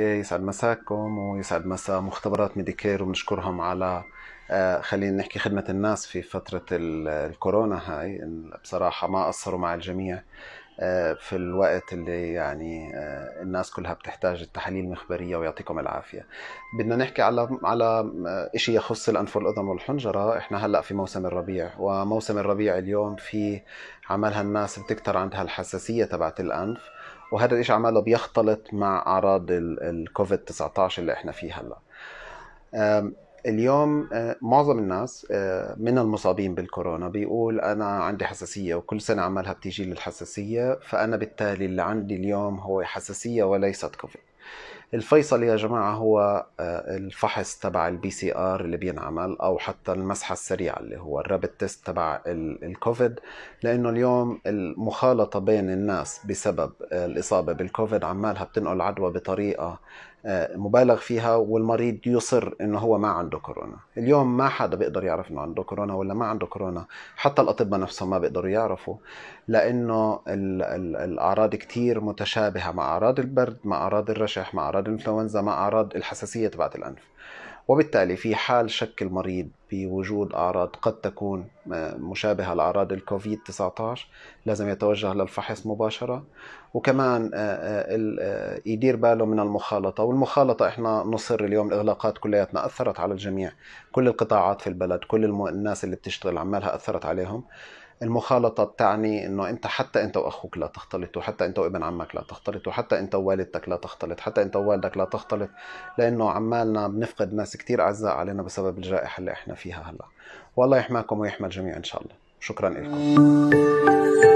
اوكي يسعد مساكم ويسعد مساء مختبرات ميديكير وبنشكرهم على آه، خلينا نحكي خدمة الناس في فترة الكورونا هاي بصراحة ما قصروا مع الجميع آه، في الوقت اللي يعني آه، الناس كلها بتحتاج التحاليل المخبرية ويعطيكم العافية بدنا نحكي على على آه، شيء يخص الأنف والأذن والحنجرة إحنا هلأ في موسم الربيع وموسم الربيع اليوم في عملها الناس بتكتر عندها الحساسية تبعت الأنف وهذا الشيء عمله بيختلط مع أعراض الكوفيد 19 اللي إحنا فيه هلأ اليوم آه، معظم الناس آه، من المصابين بالكورونا بيقول انا عندي حساسيه وكل سنه عمالها بتيجي لي الحساسيه فانا بالتالي اللي عندي اليوم هو حساسيه وليست كوفيد الفيصل يا جماعه هو آه، الفحص تبع البي سي ار اللي بينعمل او حتى المسحه السريعه اللي هو الرابت تيست تبع الكوفيد لانه اليوم المخالطه بين الناس بسبب الاصابه بالكوفيد عمالها بتنقل عدوى بطريقه آه، مبالغ فيها والمريض يصر انه هو ما عنده كورونا اليوم ما حدا بيقدر يعرف انه عنده كورونا ولا ما عنده كورونا حتى الاطباء نفسهم ما بيقدروا يعرفوا لانه الـ الـ الاعراض كتير متشابهه مع اعراض البرد مع اعراض الرشح مع اعراض الانفلونزا مع اعراض الحساسيه تبعت الانف وبالتالي في حال شك المريض بوجود أعراض قد تكون مشابهة لأعراض الكوفيد 19 لازم يتوجه للفحص مباشرة وكمان آه، آه، آه، يدير باله من المخالطة والمخالطة إحنا نصر اليوم الإغلاقات كلياتنا أثرت على الجميع كل القطاعات في البلد كل الناس اللي بتشتغل عمالها أثرت عليهم المخالطة بتعني انه انت حتى انت واخوك لا تختلطوا حتى انت وابن عمك لا تختلطوا حتى انت ووالدتك لا تختلط حتى انت ووالدك لا تختلط لانه عمالنا بنفقد ناس كثير اعزاء علينا بسبب الجائحة اللي احنا فيها هلا والله يحماكم ويحمى الجميع ان شاء الله شكرا لكم